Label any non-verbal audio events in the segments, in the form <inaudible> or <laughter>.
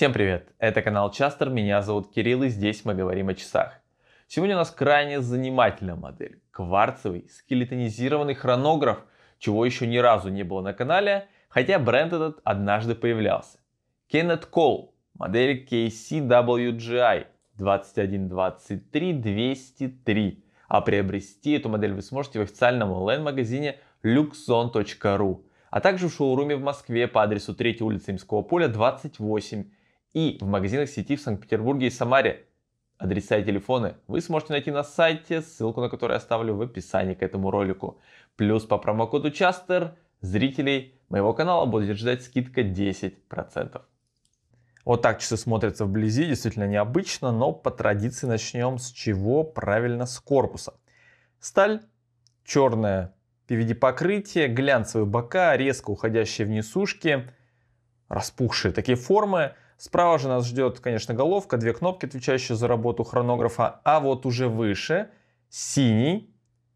Всем привет! Это канал Частер, меня зовут Кирилл и здесь мы говорим о часах. Сегодня у нас крайне занимательная модель. Кварцевый скелетонизированный хронограф, чего еще ни разу не было на канале, хотя бренд этот однажды появлялся. Кеннет Кол, модель KCWGI 2123-203. А приобрести эту модель вы сможете в официальном онлайн-магазине luxon.ru, а также в шоуруме в Москве по адресу 3 улица Имского поля 28 и в магазинах сети в Санкт-Петербурге и Самаре. Адреса и телефоны вы сможете найти на сайте, ссылку на который оставлю в описании к этому ролику. Плюс по промокоду Частер зрителей моего канала будет ждать скидка 10%. Вот так часы смотрятся вблизи, действительно необычно, но по традиции начнем с чего? Правильно, с корпуса. Сталь, черная PVD покрытие, глянцевые бока, резко уходящие в несушки, распухшие такие формы. Справа же нас ждет, конечно, головка, две кнопки, отвечающие за работу хронографа, а вот уже выше синий,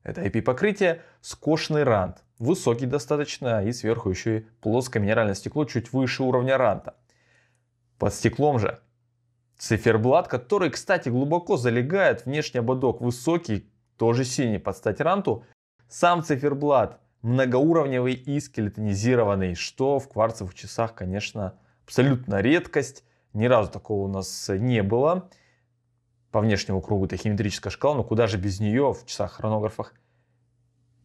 это IP-покрытие, скошенный рант. Высокий достаточно и сверху еще и плоское минеральное стекло чуть выше уровня ранта. Под стеклом же циферблат, который, кстати, глубоко залегает, внешний ободок высокий, тоже синий под стать ранту. Сам циферблат многоуровневый и скелетонизированный, что в кварцевых часах, конечно, абсолютно редкость. Ни разу такого у нас не было. По внешнему кругу это химетрическая шкала, но куда же без нее в часах-хронографах.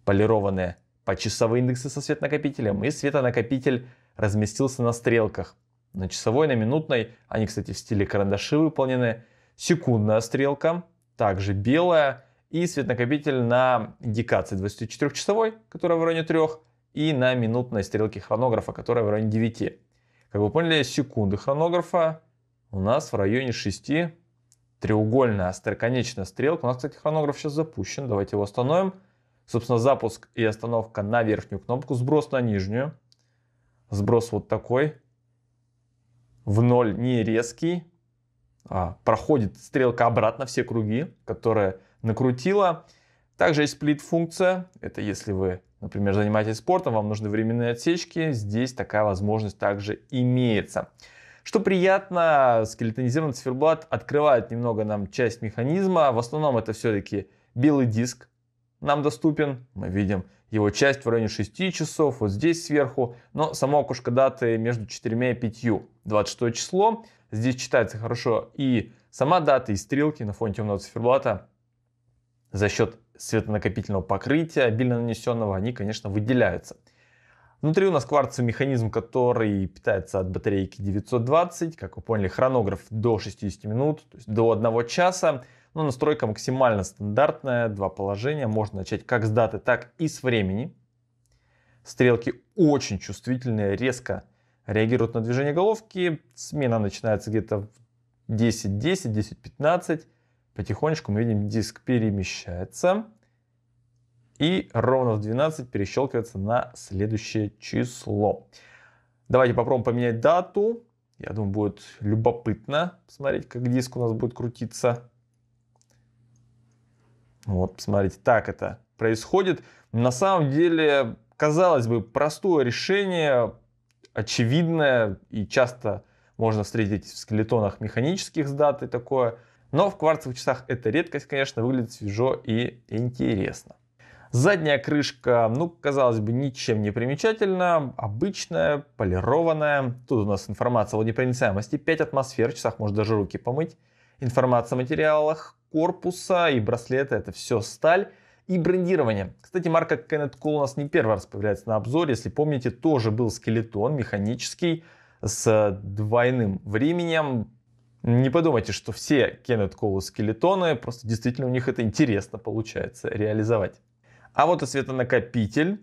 Полированные почасовые индексы со светонакопителем, и светонакопитель разместился на стрелках. На часовой, на минутной, они, кстати, в стиле карандаши выполнены. Секундная стрелка, также белая, и светонакопитель на индикации 24-часовой, которая в районе 3, и на минутной стрелке хронографа, которая в районе 9. Как вы поняли, секунды хронографа у нас в районе 6. Треугольная остроконечная стрелка. У нас, кстати, хронограф сейчас запущен. Давайте его остановим. Собственно, запуск и остановка на верхнюю кнопку, сброс на нижнюю. Сброс вот такой. В ноль не резкий. А, проходит стрелка обратно все круги, которые накрутила. Также есть сплит функция. Это если вы например, занимаетесь спортом, вам нужны временные отсечки, здесь такая возможность также имеется. Что приятно, скелетонизированный циферблат открывает немного нам часть механизма. В основном это все-таки белый диск нам доступен. Мы видим его часть в районе 6 часов, вот здесь сверху. Но само окошко даты между 4 и 5, 26 число. Здесь читается хорошо и сама дата, и стрелки на фоне темного циферблата за счет светонакопительного покрытия, обильно нанесенного, они, конечно, выделяются. Внутри у нас кварцевый механизм, который питается от батарейки 920. Как вы поняли, хронограф до 60 минут, то есть до 1 часа. Но настройка максимально стандартная, два положения. Можно начать как с даты, так и с времени. Стрелки очень чувствительные, резко реагируют на движение головки. Смена начинается где-то в 10-10, 10-15 потихонечку мы видим, диск перемещается и ровно в 12 перещелкивается на следующее число. Давайте попробуем поменять дату. Я думаю, будет любопытно посмотреть, как диск у нас будет крутиться. Вот, посмотрите, так это происходит. На самом деле, казалось бы, простое решение, очевидное и часто можно встретить в скелетонах механических с датой такое – но в кварцевых часах это редкость, конечно, выглядит свежо и интересно. Задняя крышка, ну, казалось бы, ничем не примечательна, обычная, полированная. Тут у нас информация о непроницаемости 5 атмосфер, в часах можно даже руки помыть. Информация о материалах корпуса и браслета, это все сталь. И брендирование. Кстати, марка Kenneth Cole у нас не первый раз появляется на обзоре. Если помните, тоже был скелетон механический с двойным временем не подумайте, что все Кеннет Колу скелетоны, просто действительно у них это интересно получается реализовать. А вот и светонакопитель.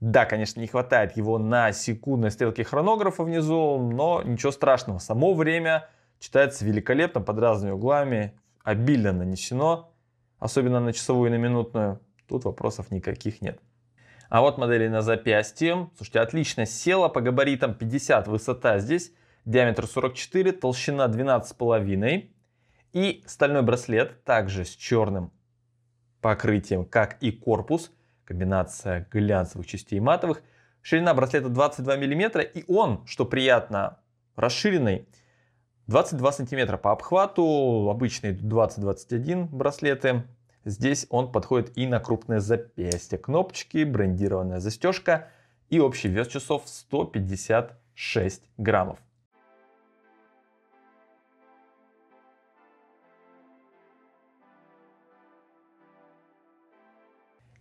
Да, конечно, не хватает его на секундной стрелке хронографа внизу, но ничего страшного. Само время читается великолепно, под разными углами, обильно нанесено, особенно на часовую и на минутную. Тут вопросов никаких нет. А вот модели на запястье. Слушайте, отлично села по габаритам 50 высота здесь диаметр 44, толщина 12,5. И стальной браслет также с черным покрытием, как и корпус, комбинация глянцевых частей и матовых. Ширина браслета 22 мм, и он, что приятно, расширенный. 22 сантиметра по обхвату, обычные 20-21 браслеты. Здесь он подходит и на крупное запястье. Кнопочки, брендированная застежка и общий вес часов 156 граммов.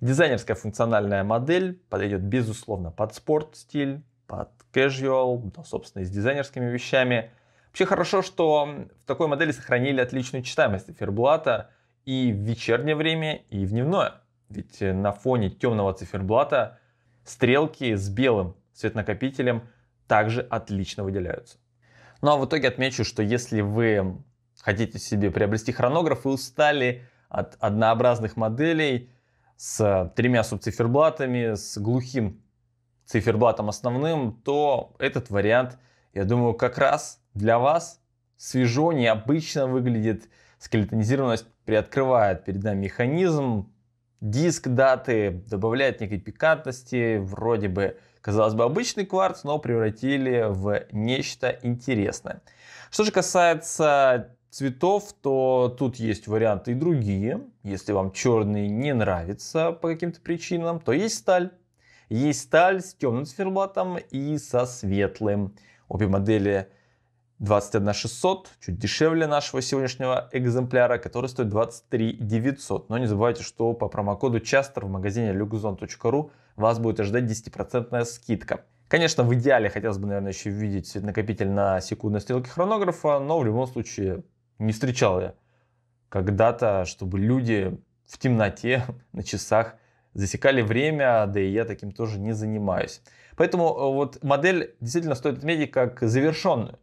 Дизайнерская функциональная модель подойдет, безусловно, под спорт стиль, под casual, да, собственно, и с дизайнерскими вещами. Вообще хорошо, что в такой модели сохранили отличную читаемость циферблата и в вечернее время, и в дневное. Ведь э, на фоне темного циферблата стрелки с белым цветнакопителем также отлично выделяются. Ну а в итоге отмечу, что если вы хотите себе приобрести хронограф и устали от однообразных моделей, с э, тремя субциферблатами, с глухим циферблатом основным, то этот вариант, я думаю, как раз для вас свежо, необычно выглядит. Скелетонизированность приоткрывает перед нами механизм, диск даты, добавляет некой пикантности, вроде бы, казалось бы, обычный кварц, но превратили в нечто интересное. Что же касается цветов, то тут есть варианты и другие. Если вам черный не нравится по каким-то причинам, то есть сталь. Есть сталь с темным циферблатом и со светлым. Обе модели 21600, чуть дешевле нашего сегодняшнего экземпляра, который стоит 23900. Но не забывайте, что по промокоду Частер в магазине luxon.ru вас будет ожидать 10% скидка. Конечно, в идеале хотелось бы, наверное, еще видеть накопитель на секундной стрелке хронографа, но в любом случае не встречал я когда-то, чтобы люди в темноте <laughs> на часах засекали время, да и я таким тоже не занимаюсь. Поэтому э, вот модель действительно стоит отметить как завершенную.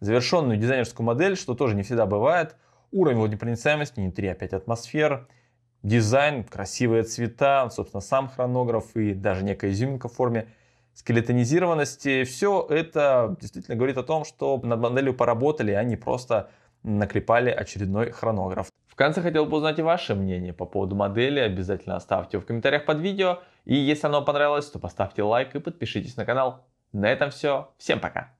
Завершенную дизайнерскую модель, что тоже не всегда бывает. Уровень водонепроницаемости, не 3, а 5 атмосфер. Дизайн, красивые цвета, собственно, сам хронограф и даже некая изюминка в форме скелетонизированности. Все это действительно говорит о том, что над моделью поработали, а не просто наклепали очередной хронограф. В конце хотел бы узнать и ваше мнение по поводу модели, обязательно оставьте его в комментариях под видео, и если оно понравилось, то поставьте лайк и подпишитесь на канал. На этом все, всем пока!